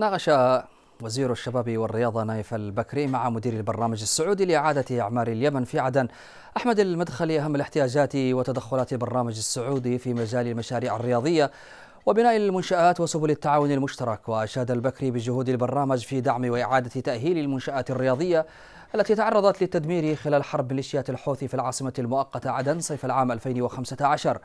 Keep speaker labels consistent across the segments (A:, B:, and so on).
A: ناقش وزير الشباب والرياضة نايف البكري مع مدير البرنامج السعودي لإعادة أعمار اليمن في عدن أحمد المدخلي أهم الاحتياجات وتدخلات البرنامج السعودي في مجال المشاريع الرياضية وبناء المنشآت وسبل التعاون المشترك وأشاد البكري بجهود البرنامج في دعم وإعادة تأهيل المنشآت الرياضية التي تعرضت للتدمير خلال حرب ميليشيات الحوثي في العاصمة المؤقتة عدن صيف العام 2015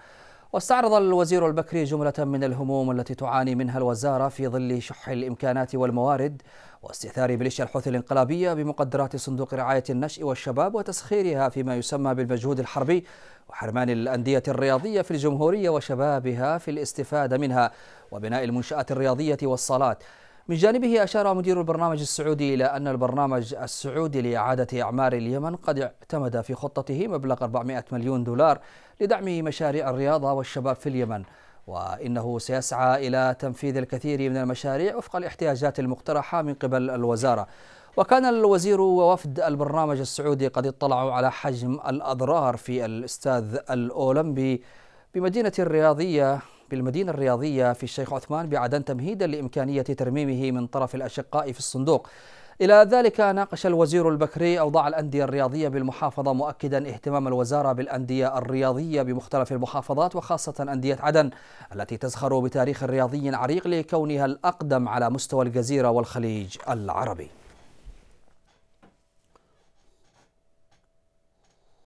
A: واستعرض الوزير البكري جملة من الهموم التي تعاني منها الوزارة في ظل شح الإمكانات والموارد واستثار ميليشيا الحوثي الانقلابية بمقدرات صندوق رعاية النشء والشباب وتسخيرها فيما يسمى بالمجهود الحربي وحرمان الأندية الرياضية في الجمهورية وشبابها في الاستفادة منها وبناء المنشآت الرياضية والصالات من جانبه أشار مدير البرنامج السعودي إلى أن البرنامج السعودي لإعادة أعمار اليمن قد اعتمد في خطته مبلغ 400 مليون دولار لدعم مشاريع الرياضة والشباب في اليمن وإنه سيسعى إلى تنفيذ الكثير من المشاريع وفق الاحتياجات المقترحة من قبل الوزارة وكان الوزير ووفد البرنامج السعودي قد اطلعوا على حجم الأضرار في الأستاذ الأولمبي بمدينة الرياضية للمدينة الرياضية في الشيخ عثمان بعدن تمهيدا لإمكانية ترميمه من طرف الأشقاء في الصندوق إلى ذلك ناقش الوزير البكري أوضاع الأندية الرياضية بالمحافظة مؤكدا اهتمام الوزارة بالأندية الرياضية بمختلف المحافظات وخاصة أندية عدن التي تزخر بتاريخ رياضي عريق لكونها الأقدم على مستوى الجزيرة والخليج العربي